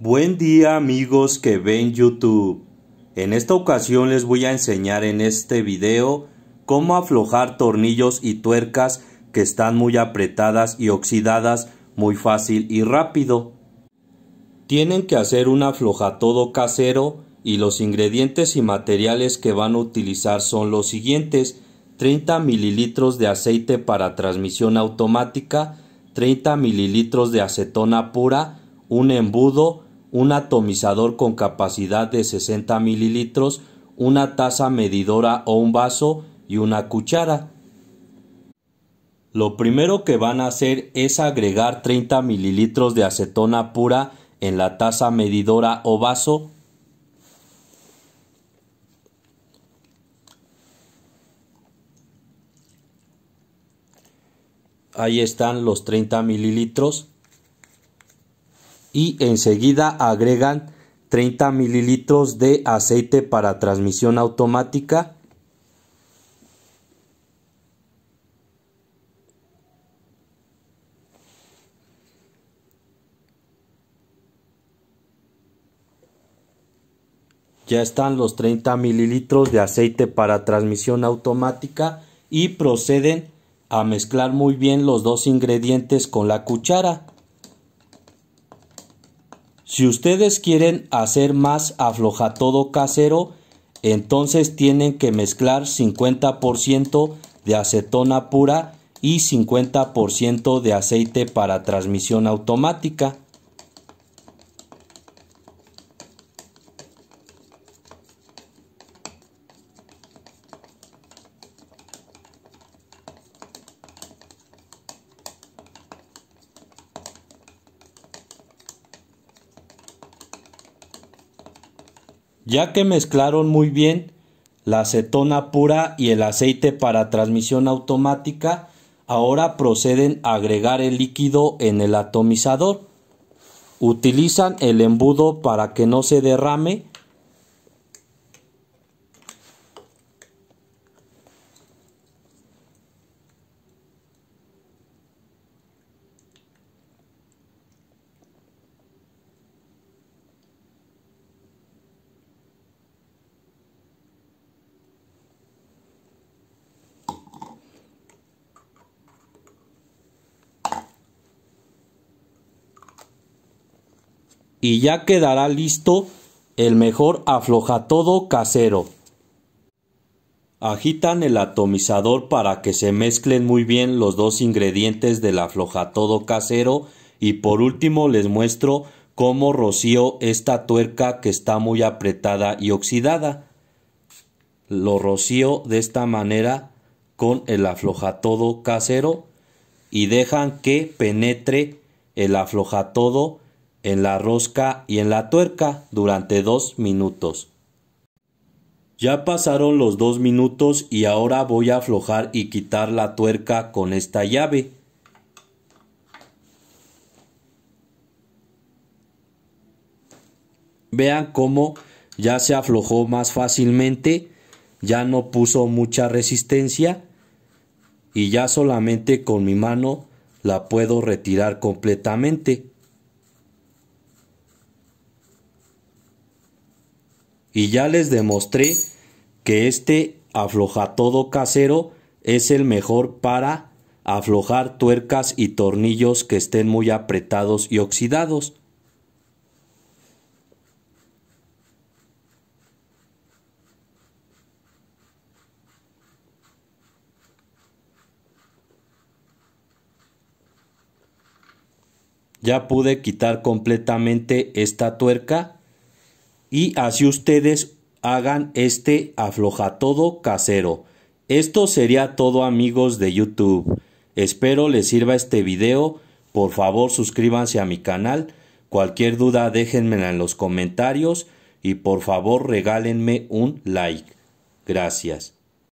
Buen día amigos que ven YouTube. En esta ocasión les voy a enseñar en este video cómo aflojar tornillos y tuercas que están muy apretadas y oxidadas muy fácil y rápido. Tienen que hacer un aflojatodo casero y los ingredientes y materiales que van a utilizar son los siguientes 30 mililitros de aceite para transmisión automática, 30 mililitros de acetona pura, un embudo, un atomizador con capacidad de 60 mililitros, una taza medidora o un vaso y una cuchara. Lo primero que van a hacer es agregar 30 mililitros de acetona pura en la taza medidora o vaso. Ahí están los 30 mililitros y enseguida agregan 30 mililitros de aceite para transmisión automática Ya están los 30 mililitros de aceite para transmisión automática y proceden a mezclar muy bien los dos ingredientes con la cuchara. Si ustedes quieren hacer más afloja todo casero, entonces tienen que mezclar 50% de acetona pura y 50% de aceite para transmisión automática. ya que mezclaron muy bien la acetona pura y el aceite para transmisión automática, ahora proceden a agregar el líquido en el atomizador. Utilizan el embudo para que no se derrame y ya quedará listo el mejor afloja todo casero. Agitan el atomizador para que se mezclen muy bien los dos ingredientes del aflojatodo casero y por último les muestro cómo rocío esta tuerca que está muy apretada y oxidada. Lo rocío de esta manera con el aflojatodo casero y dejan que penetre el aflojatodo en la rosca y en la tuerca durante dos minutos. Ya pasaron los dos minutos y ahora voy a aflojar y quitar la tuerca con esta llave. Vean cómo ya se aflojó más fácilmente, ya no puso mucha resistencia y ya solamente con mi mano la puedo retirar completamente. y ya les demostré que este todo casero es el mejor para aflojar tuercas y tornillos que estén muy apretados y oxidados. Ya pude quitar completamente esta tuerca y así ustedes hagan este todo casero. Esto sería todo amigos de YouTube. Espero les sirva este video. Por favor suscríbanse a mi canal. Cualquier duda déjenmela en los comentarios y por favor regálenme un like. Gracias.